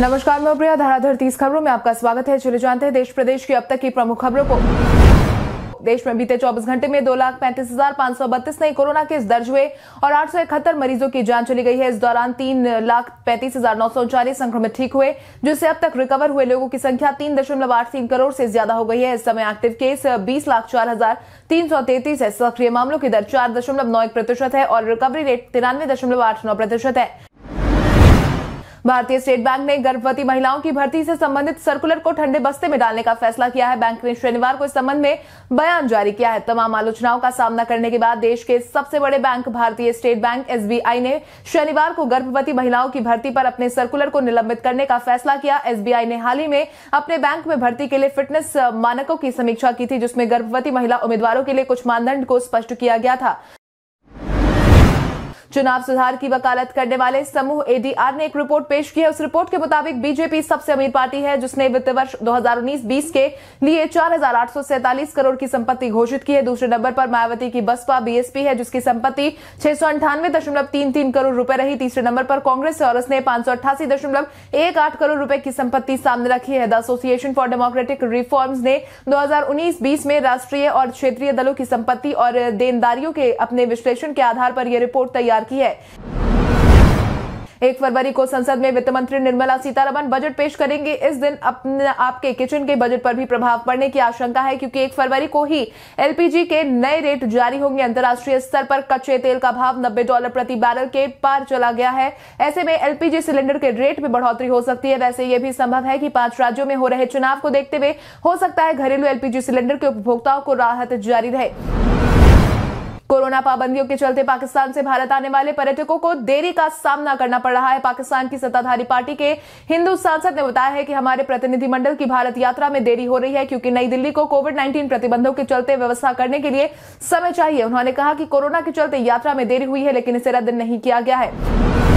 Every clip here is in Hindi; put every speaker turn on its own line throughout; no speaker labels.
नमस्कार मैं प्रिया धराधर तीस खबरों में आपका स्वागत है चले जानते हैं देश प्रदेश की अब तक की प्रमुख खबरों को देश में बीते 24 घंटे में दो लाख पैंतीस हजार पाँच सौ बत्तीस नए कोरोना केस दर्ज हुए और आठ सौ इकहत्तर मरीजों की जान चली गई है इस दौरान तीन लाख पैंतीस हजार नौ सौ उनचालीस संक्रमित ठीक हुए जिससे अब तक रिकवर हुए लोगों की संख्या तीन दशमलव आठ तीन करोड़ से ज्यादा हो गई है इस समय एक्टिव केस बीस लाख चार हजार तीन सौ तैतीस है सक्रिय मामलों की दर चार दशमलव नौ एक प्रतिशत है और रिकवरी रेट तिरानवे दशमलव आठ नौ प्रतिशत है भारतीय स्टेट बैंक ने गर्भवती महिलाओं की भर्ती से संबंधित सर्कुलर को ठंडे बस्ते में डालने का फैसला किया है बैंक ने शनिवार को इस संबंध में बयान जारी किया है तमाम आलोचनाओं का सामना करने के बाद देश के सबसे बड़े बैंक भारतीय स्टेट बैंक एसबीआई ने शनिवार को गर्भवती महिलाओं की भर्ती पर अपने सर्कुलर को निलंबित करने का फैसला किया एसबीआई ने हाल ही में अपने बैंक में भर्ती के लिए फिटनेस मानकों की समीक्षा की थी जिसमें गर्भवती महिला उम्मीदवारों के लिए कुछ मानदंड को स्पष्ट किया गया था चुनाव सुधार की वकालत करने वाले समूह एडीआर ने एक रिपोर्ट पेश की है उस रिपोर्ट के मुताबिक बीजेपी सबसे अमीर पार्टी है जिसने वित्त वर्ष 2019-20 के लिए चार करोड़ की संपत्ति घोषित की है दूसरे नंबर पर मायावती की बसपा बीएसपी है जिसकी संपत्ति छह करोड़ रूपये रही तीसरे नंबर पर कांग्रेस और उसने पांच करोड़ रूपये की संपत्ति सामने रखी है the association for democratic reforms ने 2019-20 में राष्ट्रीय और क्षेत्रीय दलों की संपत्ति और देनदारियों के अपने विश्लेषण के आधार पर यह रिपोर्ट तैयार की है एक फरवरी को संसद में वित्त मंत्री निर्मला सीतारमन बजट पेश करेंगे इस दिन अपने आपके किचन के बजट पर भी प्रभाव पड़ने की आशंका है क्योंकि एक फरवरी को ही एलपीजी के नए रेट जारी होंगे अंतर्राष्ट्रीय स्तर पर कच्चे तेल का भाव नब्बे डॉलर प्रति बैरल के पार चला गया है ऐसे में एलपीजी सिलेंडर के रेट में बढ़ोतरी हो सकती है वैसे यह भी संभव है कि पांच राज्यों में हो रहे चुनाव को देखते हुए हो सकता है घरेलू एलपीजी सिलेंडर के उपभोक्ताओं को राहत जारी रहे कोरोना पाबंदियों के चलते पाकिस्तान से भारत आने वाले पर्यटकों को देरी का सामना करना पड़ रहा है पाकिस्तान की सत्ताधारी पार्टी के हिंदू सांसद ने बताया है कि हमारे प्रतिनिधिमंडल की भारत यात्रा में देरी हो रही है क्योंकि नई दिल्ली को कोविड नाइन्टीन प्रतिबंधों के चलते व्यवस्था करने के लिए समय चाहिए उन्होंने कहा कि कोरोना के चलते यात्रा में देरी हुई है लेकिन इसे रद्द नहीं किया गया है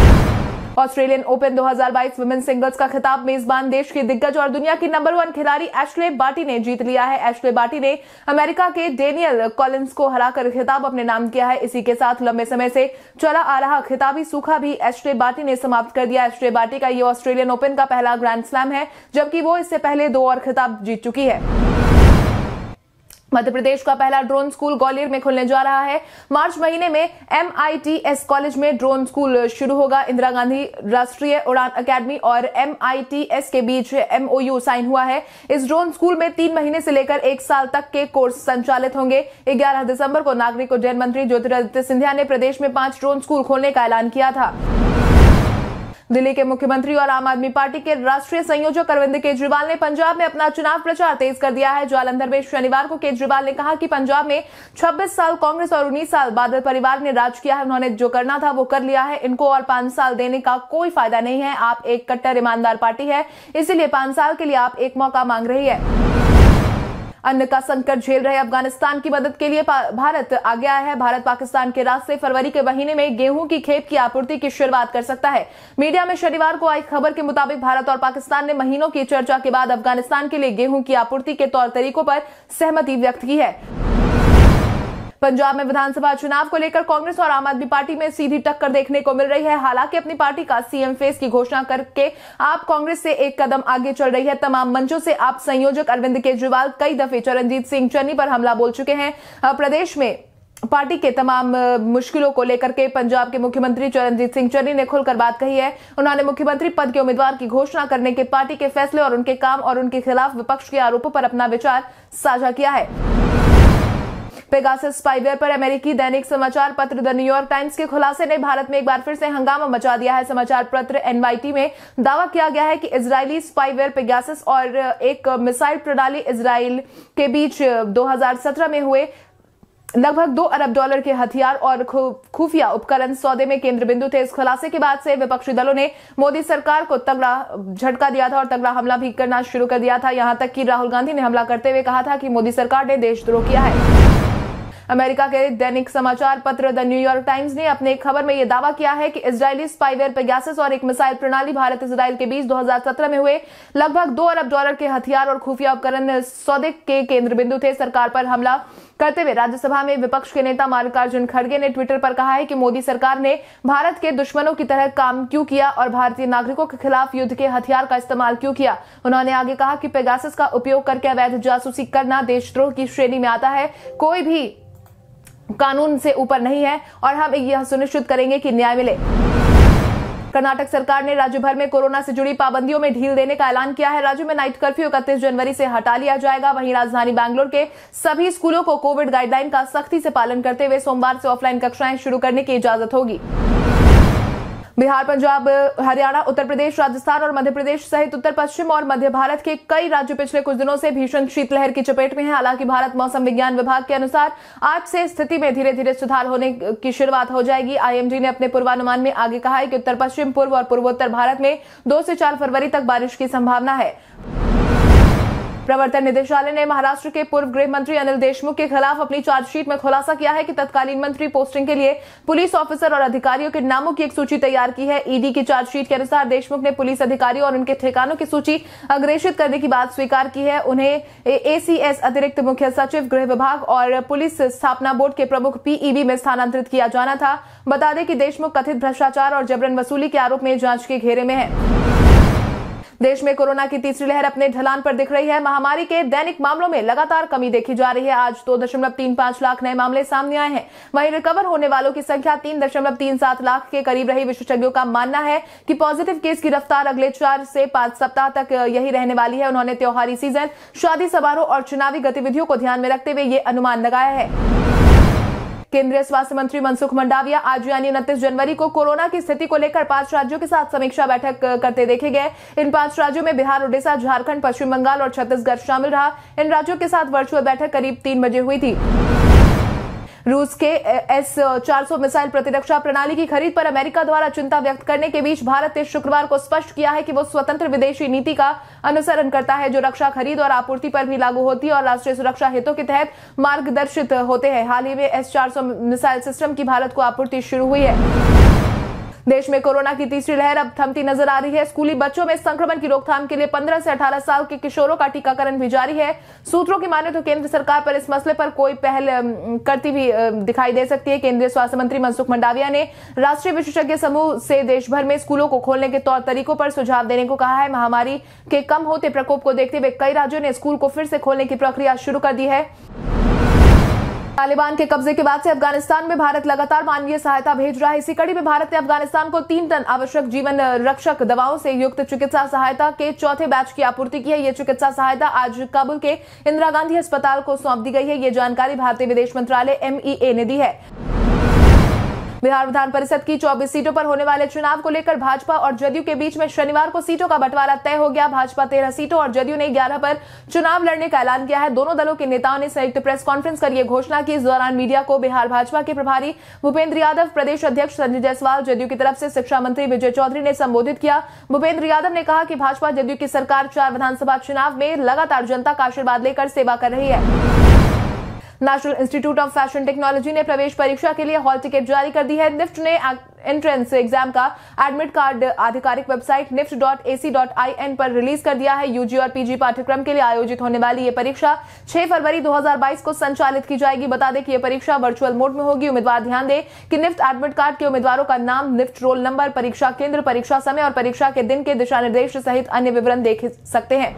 ऑस्ट्रेलियन ओपन 2022 वुमेन सिंगल्स का खिताब मेजबान देश के दिग्गज और दुनिया की नंबर वन खिलाड़ी एशले बाटी ने जीत लिया है एशले बाटी ने अमेरिका के डेनियल कॉलिन्स को हराकर खिताब अपने नाम किया है इसी के साथ लंबे समय से चला आ रहा खिताबी सूखा भी एशले बाटी ने समाप्त कर दिया एशले बाटी का ये ऑस्ट्रेलियन ओपन का पहला ग्रैंड स्लैम है जबकि वो इससे पहले दो और खिताब जीत चुकी है मध्य प्रदेश का पहला ड्रोन स्कूल ग्वालियर में खुलने जा रहा है मार्च महीने में एमआईटीएस कॉलेज में ड्रोन स्कूल शुरू होगा इंदिरा गांधी राष्ट्रीय उड़ान एकेडमी और एमआईटीएस के बीच एमओयू साइन हुआ है इस ड्रोन स्कूल में तीन महीने से लेकर एक साल तक के कोर्स संचालित होंगे ग्यारह दिसंबर को नागरिक उड्डयन मंत्री ज्योतिरादित्य सिंधिया ने प्रदेश में पांच ड्रोन स्कूल खोलने का ऐलान किया था दिल्ली के मुख्यमंत्री और आम आदमी पार्टी के राष्ट्रीय संयोजक अरविंद केजरीवाल ने पंजाब में अपना चुनाव प्रचार तेज कर दिया है जालंधर में शनिवार को केजरीवाल ने कहा कि पंजाब में 26 साल कांग्रेस और 19 साल बादल परिवार ने राज किया है उन्होंने जो करना था वो कर लिया है इनको और पांच साल देने का कोई फायदा नहीं है आप एक कट्टर ईमानदार पार्टी है इसीलिए पांच साल के लिए आप एक मौका मांग रही है अन्न का संकट झेल रहे अफगानिस्तान की मदद के लिए भारत आ गया है भारत पाकिस्तान के रास्ते फरवरी के महीने में गेहूं की खेप की आपूर्ति की शुरुआत कर सकता है मीडिया में शनिवार को आई खबर के मुताबिक भारत और पाकिस्तान ने महीनों की चर्चा के बाद अफगानिस्तान के लिए गेहूं की आपूर्ति के तौर तरीकों पर सहमति व्यक्त की है पंजाब में विधानसभा चुनाव को लेकर कांग्रेस और आम आदमी पार्टी में सीधी टक्कर देखने को मिल रही है हालांकि अपनी पार्टी का सीएम फेस की घोषणा करके आप कांग्रेस से एक कदम आगे चल रही है तमाम मंचों से आप संयोजक अरविंद केजरीवाल कई दफे चरणजीत सिंह चन्नी पर हमला बोल चुके हैं प्रदेश में पार्टी के तमाम मुश्किलों को लेकर के पंजाब के मुख्यमंत्री चरणजीत सिंह चन्नी ने खुलकर बात कही है उन्होंने मुख्यमंत्री पद के उम्मीदवार की घोषणा करने के पार्टी के फैसले और उनके काम और उनके खिलाफ विपक्ष के आरोपों पर अपना विचार साझा किया है पेगास स्पाइवेयर पर अमेरिकी दैनिक समाचार पत्र द न्यूयॉर्क टाइम्स के खुलासे ने भारत में एक बार फिर से हंगामा मचा दिया है समाचार पत्र एनवाईटी में दावा किया गया है कि इसराइली स्पाइवेयर पेगासस और एक मिसाइल प्रणाली इसराइल के बीच 2017 में हुए लगभग दो अरब डॉलर के हथियार और खुफिया उपकरण सौदे में केंद्र बिंदु थे इस खुलासे के बाद से विपक्षी दलों ने मोदी सरकार को तगड़ा झटका दिया था और तगड़ा हमला भी करना शुरू कर दिया था यहां तक कि राहुल गांधी ने हमला करते हुए कहा था कि मोदी सरकार ने देशद्रोह किया है अमेरिका के दैनिक समाचार पत्र द न्यूयॉर्क टाइम्स ने अपने एक खबर में यह दावा किया है कि इसराइली स्पाइवेयर पेगासस और एक मिसाइल प्रणाली भारत इसराइल के बीच 2017 में हुए लगभग दो अरब डॉलर के हथियार और खुफिया उपकरण सौदे के केंद्र बिंदु थे सरकार पर हमला करते हुए राज्यसभा में विपक्ष के नेता मल्लिकार्जुन खड़गे ने ट्विटर पर कहा है कि मोदी सरकार ने भारत के दुश्मनों की तरह काम क्यों किया और भारतीय नागरिकों के खिलाफ युद्ध के हथियार का इस्तेमाल क्यों किया उन्होंने आगे कहा कि पेगासस का उपयोग करके अवैध जासूसी करना देशद्रोह की श्रेणी में आता है कोई भी कानून से ऊपर नहीं है और हम यह सुनिश्चित करेंगे कि न्याय मिले कर्नाटक सरकार ने राज्य भर में कोरोना से जुड़ी पाबंदियों में ढील देने का ऐलान किया है राज्य में नाइट कर्फ्यू इकतीस जनवरी से हटा लिया जाएगा वहीं राजधानी बैंगलोर के सभी स्कूलों को कोविड गाइडलाइन का सख्ती से पालन करते हुए सोमवार से ऑफलाइन कक्षाएं शुरू करने की इजाजत होगी बिहार पंजाब हरियाणा उत्तर प्रदेश राजस्थान और मध्य प्रदेश सहित उत्तर पश्चिम और मध्य भारत के कई राज्य पिछले कुछ दिनों से भीषण शीतलहर की चपेट में है हालांकि भारत मौसम विज्ञान विभाग के अनुसार आज से स्थिति में धीरे धीरे सुधार होने की शुरुआत हो जाएगी आईएमडी ने अपने पूर्वानुमान में आगे कहा है कि उत्तर पश्चिम पूर्व और पूर्वोत्तर भारत में दो से चार फरवरी तक बारिश की संभावना है प्रवर्तन निदेशालय ने महाराष्ट्र के पूर्व गृह मंत्री अनिल देशमुख के खिलाफ अपनी चार्जशीट में खुलासा किया है कि तत्कालीन मंत्री पोस्टिंग के लिए पुलिस ऑफिसर और अधिकारियों के नामों की एक सूची तैयार की है ईडी की चार्जशीट के अनुसार देशमुख ने पुलिस अधिकारियों और उनके ठिकानों की सूची अग्रेषित करने की बात स्वीकार की है उन्हें एसीएस अतिरिक्त मुख्य सचिव गृह विभाग और पुलिस स्थापना बोर्ड के प्रमुख पीईबी e में स्थानांतरित किया जाना था बता दें कि देशमुख कथित भ्रष्टाचार और जबरन वसूली के आरोप में जांच के घेरे में है देश में कोरोना की तीसरी लहर अपने ढलान पर दिख रही है महामारी के दैनिक मामलों में लगातार कमी देखी जा रही है आज दो दशमलव तीन पांच लाख नए मामले सामने आए हैं वहीं रिकवर होने वालों की संख्या तीन दशमलव तीन सात लाख के करीब रही विशेषज्ञों का मानना है कि पॉजिटिव केस की रफ्तार अगले चार से पांच सप्ताह तक यही रहने वाली है उन्होंने त्योहारी सीजन शादी समारोह और चुनावी गतिविधियों को ध्यान में रखते हुए ये अनुमान लगाया है केंद्रीय स्वास्थ्य मंत्री मनसुख मंडाविया आज यानी उनतीस जनवरी को कोरोना की स्थिति को लेकर पांच राज्यों के साथ समीक्षा बैठक करते देखे गए इन पांच राज्यों में बिहार उड़ीसा झारखंड पश्चिम बंगाल और छत्तीसगढ़ शामिल रहा इन राज्यों के साथ वर्चुअल बैठक करीब तीन बजे हुई थी रूस के एस 400 मिसाइल प्रतिरक्षा प्रणाली की खरीद पर अमेरिका द्वारा चिंता व्यक्त करने के बीच भारत ने शुक्रवार को स्पष्ट किया है कि वो स्वतंत्र विदेशी नीति का अनुसरण करता है जो रक्षा खरीद और आपूर्ति पर भी लागू होती है और राष्ट्रीय सुरक्षा हितों के तहत मार्गदर्शित होते हैं हाल ही में एस 400 मिसाइल सिस्टम की भारत को आपूर्ति शुरू हुई है देश में कोरोना की तीसरी लहर अब थमती नजर आ रही है स्कूली बच्चों में संक्रमण की रोकथाम के लिए पंद्रह से अठारह साल के किशोरों का टीकाकरण भी जारी है सूत्रों की माने तो केंद्र सरकार पर इस मसले पर कोई पहल करती हुई दिखाई दे सकती है केंद्रीय स्वास्थ्य मंत्री मनसुख मंडाविया ने राष्ट्रीय विशेषज्ञ समूह से देश भर में स्कूलों को खोलने के तौर तरीकों पर सुझाव देने को कहा है महामारी के कम होते प्रकोप को देखते हुए कई राज्यों ने स्कूल को फिर से खोलने की प्रक्रिया शुरू कर दी है तालिबान के कब्जे के बाद से अफगानिस्तान में भारत लगातार मानवीय सहायता भेज रहा है इसी कड़ी में भारत ने अफगानिस्तान को तीन टन आवश्यक जीवन रक्षक दवाओं से युक्त चिकित्सा सहायता के चौथे बैच की आपूर्ति की है यह चिकित्सा सहायता आज काबुल के इंदिरा गांधी अस्पताल को सौंप दी गई है ये जानकारी भारतीय विदेश मंत्रालय एमईए ने दी है बिहार विधान परिषद की 24 सीटों पर होने वाले चुनाव को लेकर भाजपा और जदयू के बीच में शनिवार को सीटों का बंटवारा तय हो गया भाजपा तेरह सीटों और जदयू ने ग्यारह पर चुनाव लड़ने का ऐलान किया है दोनों दलों के नेताओं ने संयुक्त प्रेस कॉन्फ्रेंस कर यह घोषणा की इस दौरान मीडिया को बिहार भाजपा के प्रभारी भूपेंद्र यादव प्रदेश अध्यक्ष संजय जायसवाल जदयू की तरफ से शिक्षा मंत्री विजय चौधरी ने संबोधित किया भूपेंद्र यादव ने कहा कि भाजपा जदयू की सरकार चार विधानसभा चुनाव में लगातार जनता का आशीर्वाद लेकर सेवा कर रही है national institute of fashion technology ने प्रवेश परीक्षा के लिए हॉल टिकट जारी कर दी है निफ्ट ने एंट्रेंस एग्जाम का एडमिट कार्ड आधिकारिक website NIFT dot AC dot I N पर रिलीज कर दिया है यूजी और पीजी पाठ्यक्रम के लिए आयोजित होने वाली यह परीक्षा 6 फरवरी 2022 को संचालित की जाएगी बता दें कि यह परीक्षा वर्चुअल मोड में होगी उम्मीदवार ध्यान दें कि निफ्ट एडमिट कार्ड के उम्मीदवारों का नाम निफ्ट रोल नंबर परीक्षा केंद्र परीक्षा समय और परीक्षा के दिन के दिशा निर्देश सहित अन्य विवरण देख सकते हैं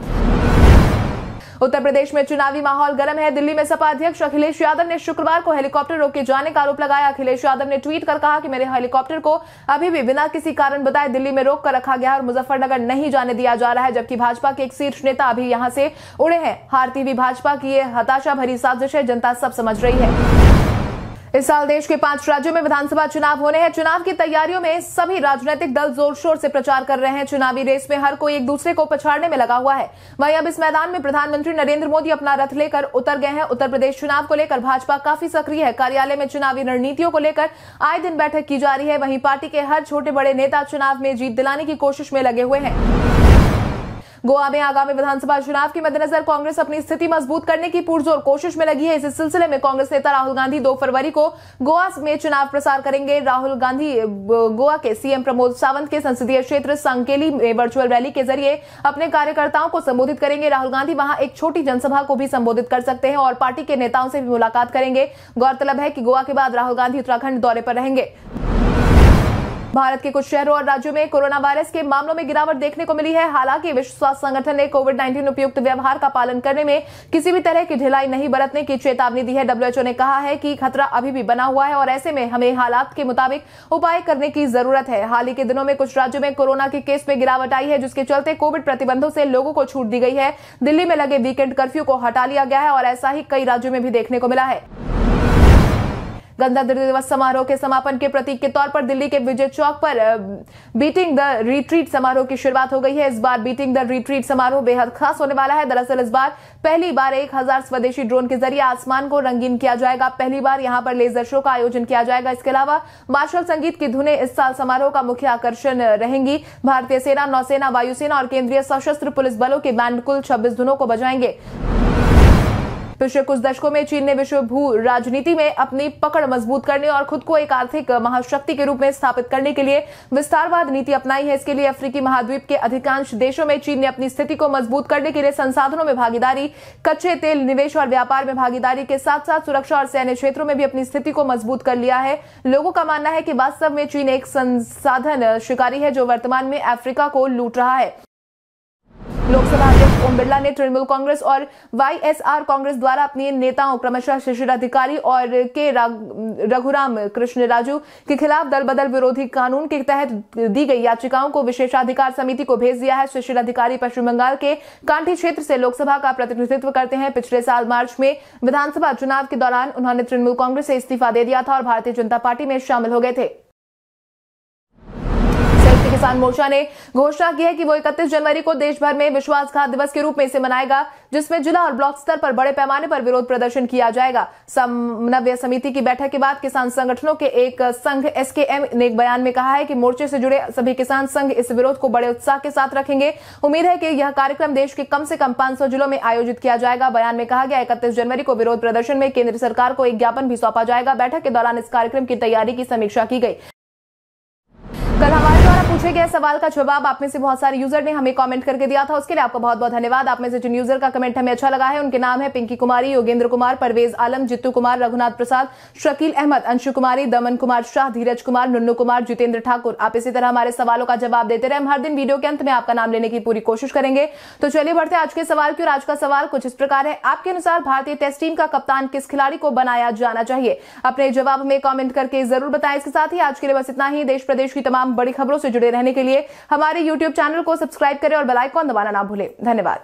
उत्तर प्रदेश में चुनावी माहौल गर्म है दिल्ली में सपा अध्यक्ष अखिलेश यादव ने शुक्रवार को हेलीकॉप्टर रोके जाने का आरोप लगाया अखिलेश यादव ने ट्वीट कर कहा कि मेरे हेलीकॉप्टर को अभी भी बिना किसी कारण बताए दिल्ली में रोक कर रखा गया और मुजफ्फरनगर नहीं जाने दिया जा रहा है जबकि भाजपा के एक शीर्ष नेता अभी यहाँ से उड़े हैं हारती हुई भाजपा की ये हताशा भरी साजिश है जनता सब समझ रही है इस साल देश के पांच राज्यों में विधानसभा चुनाव होने हैं चुनाव की तैयारियों में सभी राजनीतिक दल जोर शोर से प्रचार कर रहे हैं चुनावी रेस में हर कोई एक दूसरे को पछाड़ने में लगा हुआ है वहीं अब इस मैदान में प्रधानमंत्री नरेंद्र मोदी अपना रथ लेकर उतर गए हैं उत्तर प्रदेश चुनाव को लेकर भाजपा काफी सक्रिय है कार्यालय में चुनावी रणनीतियों को लेकर आए दिन बैठक की जा रही है वहीं पार्टी के हर छोटे बड़े नेता चुनाव में जीत दिलाने की कोशिश में लगे हुए हैं गोवा में आगामी विधानसभा चुनाव के मद्देनजर कांग्रेस अपनी स्थिति मजबूत करने की पुरजोर कोशिश में लगी है इस सिलसिले में कांग्रेस नेता राहुल गांधी दो फरवरी को गोवा में चुनाव प्रसार करेंगे राहुल गांधी गोवा के सीएम प्रमोद सावंत के संसदीय क्षेत्र संकेली में वर्चुअल रैली के जरिए अपने कार्यकर्ताओं को संबोधित करेंगे राहुल गांधी वहां एक छोटी जनसभा को भी संबोधित कर सकते हैं और पार्टी के नेताओं से भी मुलाकात करेंगे गौरतलब है कि गोवा के बाद राहुल गांधी उत्तराखंड दौरे पर रहेंगे भारत के कुछ शहरों और राज्यों में कोरोना वायरस के मामलों में गिरावट देखने को मिली है हालांकि विश्व स्वास्थ्य संगठन ने कोविड नाइन्टीन उपयुक्त व्यवहार का पालन करने में किसी भी तरह की ढिलाई नहीं बरतने की चेतावनी दी है डब्ल्यूएचओ ने कहा है कि खतरा अभी भी बना हुआ है और ऐसे में हमें हालात के मुताबिक उपाय करने की जरूरत है हाल ही के दिनों में कुछ राज्यों में कोरोना के केस में गिरावट आई है जिसके चलते कोविड प्रतिबंधों से लोगों को छूट दी गई है दिल्ली में लगे वीकेंड कर्फ्यू को हटा लिया गया है और ऐसा ही कई राज्यों में भी देखने को मिला है गणतंत्र दिवस समारोह के समापन के प्रतीक के तौर पर दिल्ली के विजय चौक पर बीटिंग द रिट्रीट समारोह की शुरुआत हो गई है इस बार बीटिंग द रिट्रीट समारोह बेहद खास होने वाला है दरअसल इस बार पहली बार एक हजार स्वदेशी ड्रोन के जरिए आसमान को रंगीन किया जाएगा पहली बार यहां पर लेजर शो का आयोजन किया जाएगा इसके अलावा मार्शल संगीत की धुने इस साल समारोह का मुख्य आकर्षण रहेंगी भारतीय सेना नौसेना वायुसेना और केंद्रीय सशस्त्र पुलिस बलों के बैंड कुल छब्बीस धुनों को बजाएंगे पिछले कुछ दशकों में चीन ने विश्व भू राजनीति में अपनी पकड़ मजबूत करने और खुद को एक आर्थिक महाशक्ति के रूप में स्थापित करने के लिए विस्तारवाद नीति अपनाई है इसके लिए अफ्रीकी महाद्वीप के अधिकांश देशों में चीन ने अपनी स्थिति को मजबूत करने के लिए संसाधनों में भागीदारी कच्चे तेल निवेश और व्यापार में भागीदारी के साथ साथ सुरक्षा और सैन्य क्षेत्रों में भी अपनी स्थिति को मजबूत कर लिया है लोगों का मानना है कि वास्तव में चीन एक संसाधन शिकारी है जो वर्तमान में अफ्रीका को लूट रहा है लोकसभा अध्यक्ष ओम बिरला ने तृणमूल कांग्रेस और वाईएसआर कांग्रेस द्वारा अपने नेताओं क्रमशः शिशिर अधिकारी और के रघुराम कृष्ण राजू के खिलाफ दल बदल विरोधी कानून के तहत दी गई याचिकाओं को विशेषाधिकार समिति को भेज दिया है शिशिर अधिकारी पश्चिम बंगाल के कांठी क्षेत्र से लोकसभा का प्रतिनिधित्व करते हैं पिछले साल मार्च में विधानसभा चुनाव के दौरान उन्होंने तृणमूल कांग्रेस से इस्तीफा दे दिया था और भारतीय जनता पार्टी में शामिल हो गए थे किसान मोर्चा ने घोषणा की है कि वो इकतीस जनवरी को देश भर में विश्वासघात दिवस के रूप में इसे मनाएगा जिसमें जिला और ब्लॉक स्तर पर बड़े पैमाने पर विरोध प्रदर्शन किया जाएगा समन्वय समिति की बैठक के बाद किसान संगठनों के एक संघ एसकेएम ने एक बयान में कहा है कि मोर्चे से जुड़े सभी किसान संघ इस विरोध को बड़े उत्साह के साथ रखेंगे उम्मीद है कि यह कार्यक्रम देश के कम से कम पांच जिलों में आयोजित किया जाएगा बयान में कहा गया इकतीस जनवरी को विरोध प्रदर्शन में केंद्र सरकार को एक ज्ञापन भी सौंपा जाएगा बैठक के दौरान इस कार्यक्रम की तैयारी की समीक्षा की गई कल हमारे पूछे गए सवाल का जवाब आप में से बहुत सारे यूजर ने हमें कमेंट करके दिया था उसके लिए आपका बहुत बहुत धन्यवाद आप में से जिन यूजर का कमेंट हमें अच्छा लगा है उनके नाम है पिंकी कुमारी योगेंद्र कुमार परवेज आलम जितू कुमार रघुनाथ प्रसाद शकील अहमद अंशु कुमारी दमन कुमार शाह धीरज कुमार नुन्नू कुमार जितेंद्र ठाकुर आप इसी तरह हमारे सवालों का जवाब देते रहे हम हर दिन वीडियो के अंत में आपका नाम लेने की पूरी कोशिश करेंगे तो चलिए बढ़ते आज के सवाल की और आज का सवाल कुछ इस प्रकार है आपके अनुसार भारतीय टेस्ट टीम का कप्तान किस खिलाड़ी को बनाया जाना चाहिए अपने जवाब हमें कॉमेंट करके जरूर बताएं इसके साथ ही आज के लिए बस इतना ही देश प्रदेश की तमाम बड़ी खबरों से जुड़े रहने के लिए हमारे यूट्यूब चैनल को सब्सक्राइब करें और बेलाइकॉन दबाना ना भूलें धन्यवाद